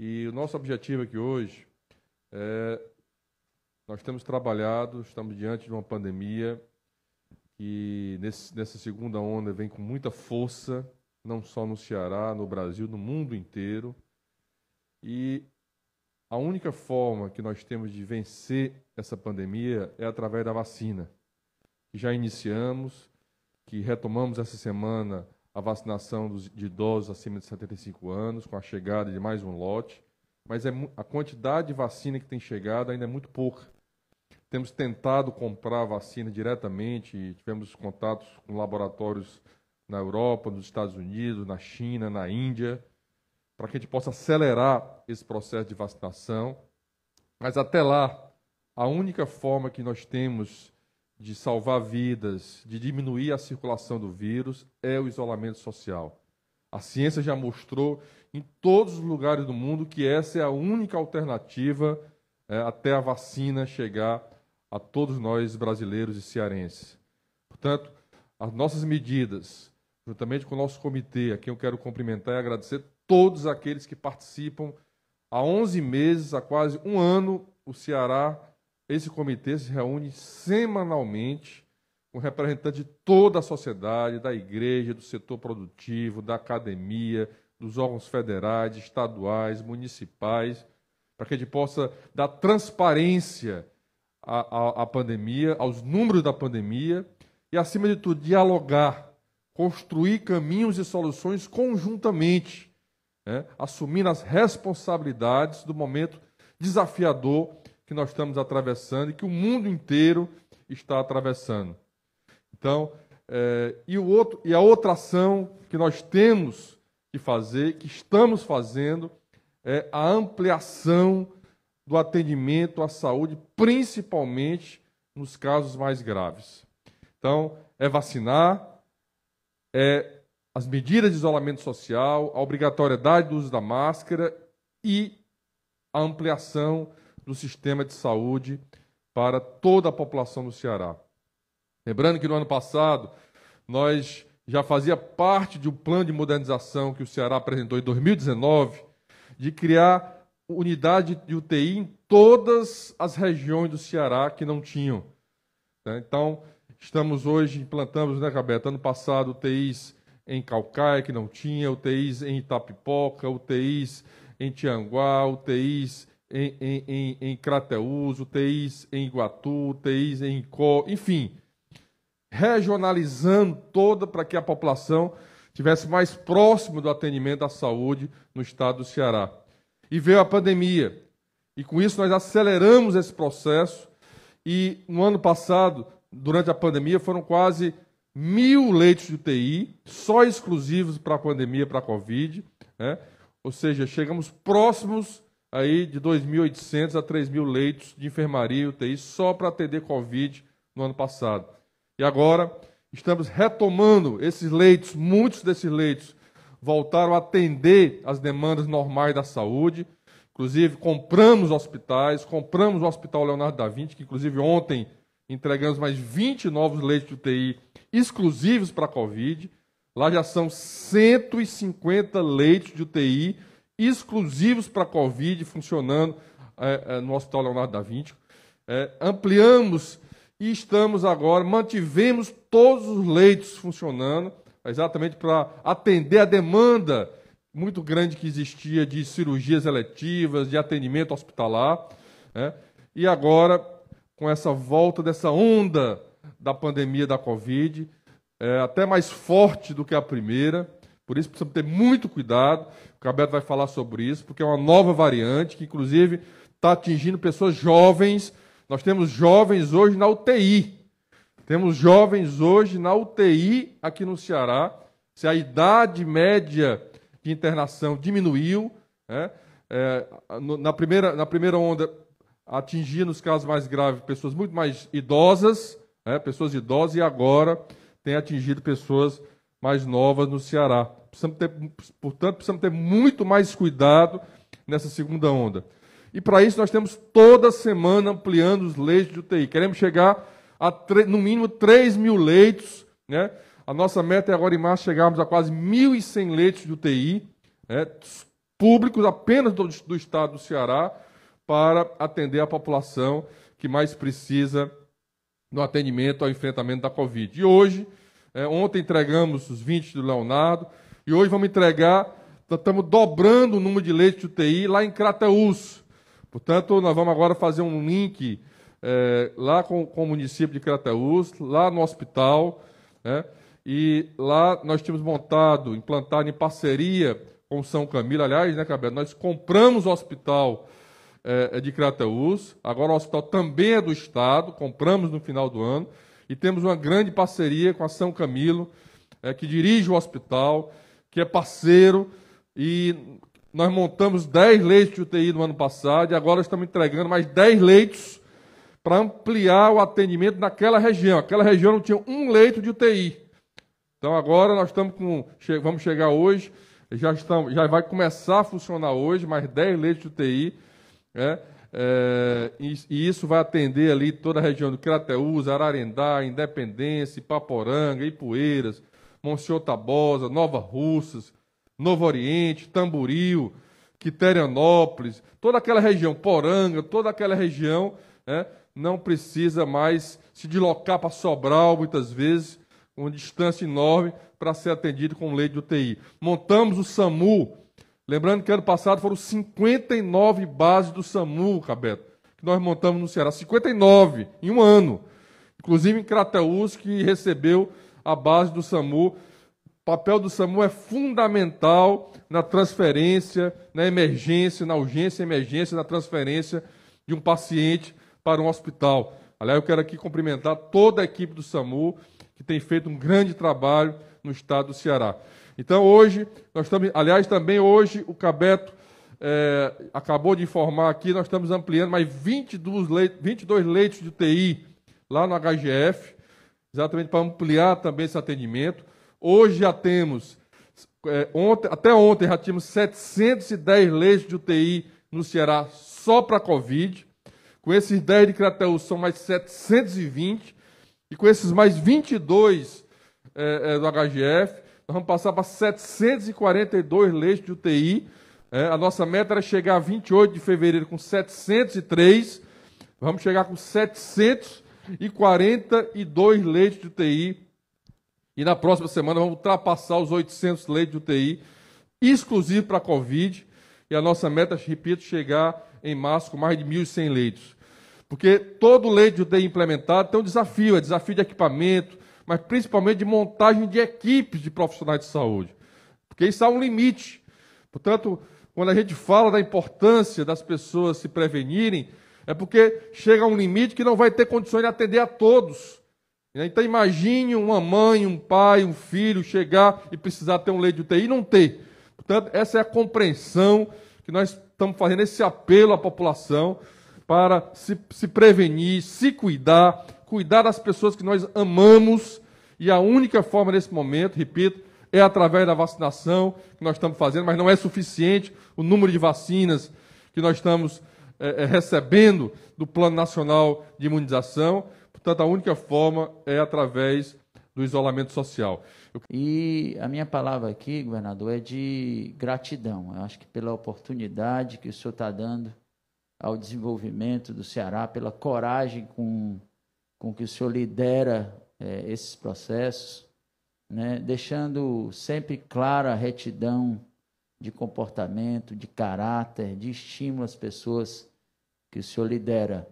E o nosso objetivo aqui hoje é. Nós temos trabalhado, estamos diante de uma pandemia que, nesse, nessa segunda onda, vem com muita força, não só no Ceará, no Brasil, no mundo inteiro. E a única forma que nós temos de vencer essa pandemia é através da vacina, que já iniciamos, que retomamos essa semana a vacinação dos, de idosos acima de 75 anos, com a chegada de mais um lote, mas é, a quantidade de vacina que tem chegado ainda é muito pouca. Temos tentado comprar vacina diretamente, tivemos contatos com laboratórios na Europa, nos Estados Unidos, na China, na Índia, para que a gente possa acelerar esse processo de vacinação. Mas até lá, a única forma que nós temos de salvar vidas, de diminuir a circulação do vírus, é o isolamento social. A ciência já mostrou em todos os lugares do mundo que essa é a única alternativa é, até a vacina chegar a todos nós brasileiros e cearenses. Portanto, as nossas medidas, juntamente com o nosso comitê, a quem eu quero cumprimentar e agradecer todos aqueles que participam. Há 11 meses, há quase um ano, o Ceará esse comitê se reúne semanalmente com representantes de toda a sociedade, da igreja, do setor produtivo, da academia, dos órgãos federais, estaduais, municipais, para que a gente possa dar transparência à, à, à pandemia, aos números da pandemia e, acima de tudo, dialogar, construir caminhos e soluções conjuntamente, né, assumindo as responsabilidades do momento desafiador que nós estamos atravessando e que o mundo inteiro está atravessando. Então, é, e, o outro, e a outra ação que nós temos que fazer, que estamos fazendo, é a ampliação do atendimento à saúde, principalmente nos casos mais graves. Então, é vacinar, é as medidas de isolamento social, a obrigatoriedade do uso da máscara e a ampliação do sistema de saúde para toda a população do Ceará. Lembrando que no ano passado nós já fazia parte de um plano de modernização que o Ceará apresentou em 2019 de criar unidade de UTI em todas as regiões do Ceará que não tinham. Né? Então, estamos hoje, implantamos, né, Roberto? Ano passado, UTIs em Calcaia, que não tinha, UTIs em Itapipoca, UTIs em Tianguá, UTIs em, em, em, em Crateus, UTIs em Iguatu, UTIs em Icó, enfim, regionalizando toda para que a população tivesse mais próximo do atendimento à saúde no estado do Ceará. E veio a pandemia, e com isso nós aceleramos esse processo, e no ano passado, durante a pandemia, foram quase mil leitos de UTI, só exclusivos para a pandemia, para a Covid, né? ou seja, chegamos próximos aí de 2.800 a 3.000 leitos de enfermaria e UTI só para atender Covid no ano passado. E agora estamos retomando esses leitos, muitos desses leitos voltaram a atender as demandas normais da saúde. Inclusive, compramos hospitais, compramos o Hospital Leonardo da Vinci, que inclusive ontem entregamos mais 20 novos leitos de UTI exclusivos para a Covid. Lá já são 150 leitos de UTI exclusivos para a Covid, funcionando é, é, no Hospital Leonardo da Vinci. É, ampliamos e estamos agora, mantivemos todos os leitos funcionando, exatamente para atender a demanda muito grande que existia de cirurgias eletivas, de atendimento hospitalar. Né? E agora, com essa volta dessa onda da pandemia da Covid, é, até mais forte do que a primeira, por isso precisamos ter muito cuidado. O Cabeto vai falar sobre isso, porque é uma nova variante que, inclusive, está atingindo pessoas jovens. Nós temos jovens hoje na UTI. Temos jovens hoje na UTI aqui no Ceará. Se a idade média de internação diminuiu, né? é, na, primeira, na primeira onda atingia, nos casos mais graves, pessoas muito mais idosas, né? pessoas idosas, e agora tem atingido pessoas mais novas no Ceará. Precisamos ter, portanto, precisamos ter muito mais cuidado nessa segunda onda. E para isso nós temos toda semana ampliando os leitos de UTI. Queremos chegar a no mínimo 3 mil leitos. Né? A nossa meta é agora em março chegarmos a quase 1.100 leitos de UTI né? públicos apenas do, do estado do Ceará para atender a população que mais precisa no atendimento ao enfrentamento da Covid. E hoje é, ontem entregamos os 20 do Leonardo e hoje vamos entregar, estamos dobrando o número de leitos de UTI lá em Crateús. Portanto, nós vamos agora fazer um link é, lá com, com, o município de Crateús, lá no hospital, né? e lá nós tínhamos montado, implantado em parceria com São Camilo, aliás, né, Cabelo, nós compramos o hospital é, é de Crateús, agora o hospital também é do Estado, compramos no final do ano, e temos uma grande parceria com a São Camilo, é, que dirige o hospital, que é parceiro, e nós montamos 10 leitos de UTI no ano passado, e agora estamos entregando mais 10 leitos para ampliar o atendimento naquela região. Aquela região não tinha um leito de UTI. Então agora nós estamos com. Vamos chegar hoje, já, estamos, já vai começar a funcionar hoje, mais 10 leitos de UTI. É, né? É, e, e, isso vai atender ali toda a região do Crateús, Ararendá, Independência, Paporanga, Ipueiras, Monsenhor Tabosa, Nova Russas, Novo Oriente, Tamboril, Quiterianópolis, toda aquela região, Poranga, toda aquela região, né, não precisa mais se deslocar para Sobral, muitas vezes, uma distância enorme para ser atendido com leite de UTI. Montamos o SAMU Lembrando que ano passado foram 59 bases do SAMU, Cabeto, que nós montamos no Ceará. 59 em um ano. Inclusive em Crateus, que recebeu a base do SAMU. O papel do SAMU é fundamental na transferência, na emergência, na urgência, emergência, na transferência de um paciente para um hospital. Aliás, eu quero aqui cumprimentar toda a equipe do SAMU, que tem feito um grande trabalho no estado do Ceará. Então hoje, nós estamos, aliás, também hoje o Cabeto é, acabou de informar aqui, nós estamos ampliando mais 22 leitos, 22 leitos de UTI lá no HGF, exatamente para ampliar também esse atendimento. Hoje já temos, é, ontem, até ontem já tínhamos 710 leitos de UTI no Ceará só para Covid. Com esses 10 de Crateus são mais 720. E com esses mais 22 é, é, do HGF, vamos passar para 742 leitos de UTI. É, a nossa meta era chegar a 28 de fevereiro com 703. Vamos chegar com 742 leitos de UTI. E na próxima semana vamos ultrapassar os 800 leitos de UTI, exclusivo para a Covid. E a nossa meta, repito, chegar em março com mais de 1.100 leitos. Porque todo leito de UTI implementado tem um desafio, é desafio de equipamento, mas principalmente de montagem de equipes de profissionais de saúde. Porque isso há um limite. Portanto, quando a gente fala da importância das pessoas se prevenirem, é porque chega a um limite que não vai ter condições de atender a todos. Então imagine uma mãe, um pai, um filho chegar e precisar ter um leito de UTI e não ter. Portanto, essa é a compreensão que nós estamos fazendo, esse apelo à população para se, se prevenir, se cuidar cuidar das pessoas que nós amamos. E a única forma nesse momento, repito, é através da vacinação que nós estamos fazendo, mas não é suficiente o número de vacinas que nós estamos é, recebendo do Plano Nacional de Imunização. Portanto, a única forma é através do isolamento social. Eu... E a minha palavra aqui, governador, é de gratidão. Eu acho que pela oportunidade que o senhor está dando ao desenvolvimento do Ceará, pela coragem com com que o senhor lidera é, esses processos, né, deixando sempre clara a retidão de comportamento, de caráter, de estímulo às pessoas que o senhor lidera.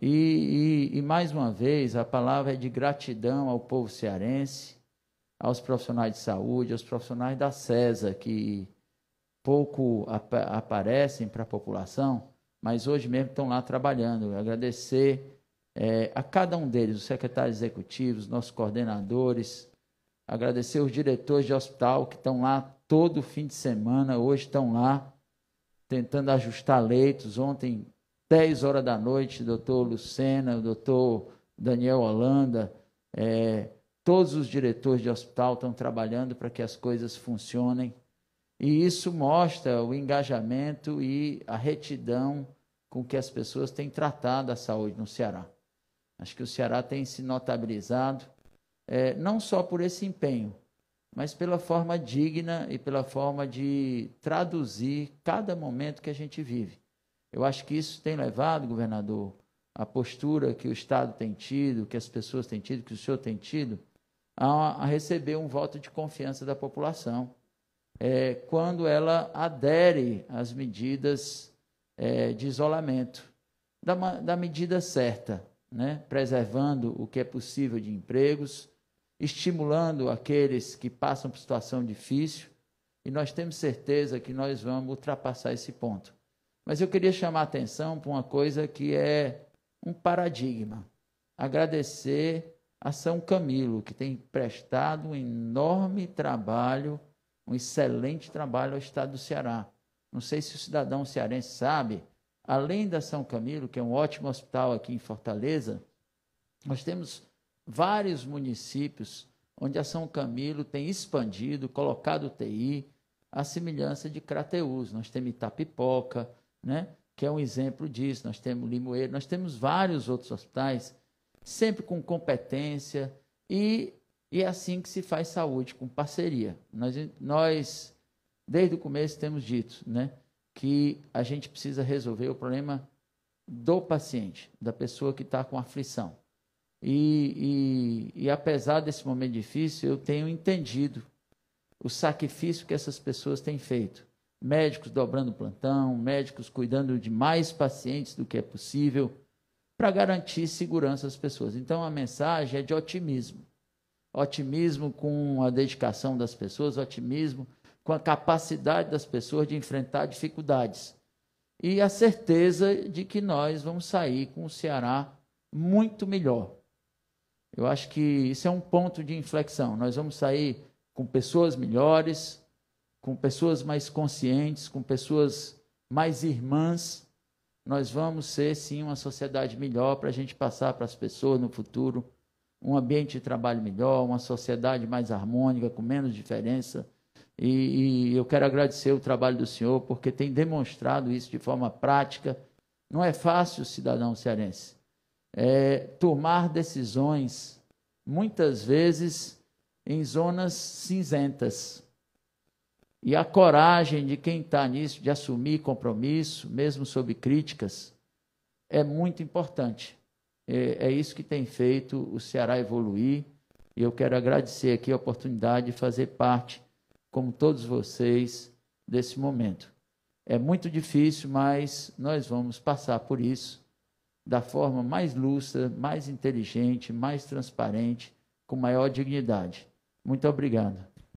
E, e, e, mais uma vez, a palavra é de gratidão ao povo cearense, aos profissionais de saúde, aos profissionais da CESA, que pouco ap aparecem para a população, mas hoje mesmo estão lá trabalhando. Agradecer é, a cada um deles, os secretários executivos, nossos coordenadores, agradecer os diretores de hospital que estão lá todo fim de semana, hoje estão lá tentando ajustar leitos. Ontem, 10 horas da noite, o doutor Lucena, o doutor Daniel Holanda, é, todos os diretores de hospital estão trabalhando para que as coisas funcionem. E isso mostra o engajamento e a retidão com que as pessoas têm tratado a saúde no Ceará. Acho que o Ceará tem se notabilizado, é, não só por esse empenho, mas pela forma digna e pela forma de traduzir cada momento que a gente vive. Eu acho que isso tem levado, governador, a postura que o Estado tem tido, que as pessoas têm tido, que o senhor tem tido, a, a receber um voto de confiança da população. É, quando ela adere às medidas é, de isolamento, da, da medida certa, né, preservando o que é possível de empregos, estimulando aqueles que passam por situação difícil, e nós temos certeza que nós vamos ultrapassar esse ponto. Mas eu queria chamar a atenção para uma coisa que é um paradigma. Agradecer a São Camilo, que tem prestado um enorme trabalho, um excelente trabalho ao Estado do Ceará. Não sei se o cidadão cearense sabe, além da São Camilo, que é um ótimo hospital aqui em Fortaleza, nós temos vários municípios onde a São Camilo tem expandido, colocado TI, à semelhança de Crateus. Nós temos Itapipoca, né? que é um exemplo disso. Nós temos Limoeiro, nós temos vários outros hospitais, sempre com competência e, e é assim que se faz saúde, com parceria. Nós, nós desde o começo, temos dito, né? que a gente precisa resolver o problema do paciente, da pessoa que está com aflição. E, e, e, apesar desse momento difícil, eu tenho entendido o sacrifício que essas pessoas têm feito. Médicos dobrando plantão, médicos cuidando de mais pacientes do que é possível, para garantir segurança às pessoas. Então a mensagem é de otimismo. Otimismo com a dedicação das pessoas, otimismo com a capacidade das pessoas de enfrentar dificuldades. E a certeza de que nós vamos sair com o Ceará muito melhor. Eu acho que isso é um ponto de inflexão. Nós vamos sair com pessoas melhores, com pessoas mais conscientes, com pessoas mais irmãs. Nós vamos ser, sim, uma sociedade melhor para a gente passar para as pessoas no futuro um ambiente de trabalho melhor, uma sociedade mais harmônica, com menos diferença, e, e eu quero agradecer o trabalho do senhor, porque tem demonstrado isso de forma prática. Não é fácil, cidadão cearense, é, tomar decisões, muitas vezes em zonas cinzentas. E a coragem de quem está nisso, de assumir compromisso, mesmo sob críticas, é muito importante. É, é, isso que tem feito o Ceará evoluir. E eu quero agradecer aqui a oportunidade de fazer parte como todos vocês, desse momento. É muito difícil, mas nós vamos passar por isso da forma mais lúcida, mais inteligente, mais transparente, com maior dignidade. Muito obrigado.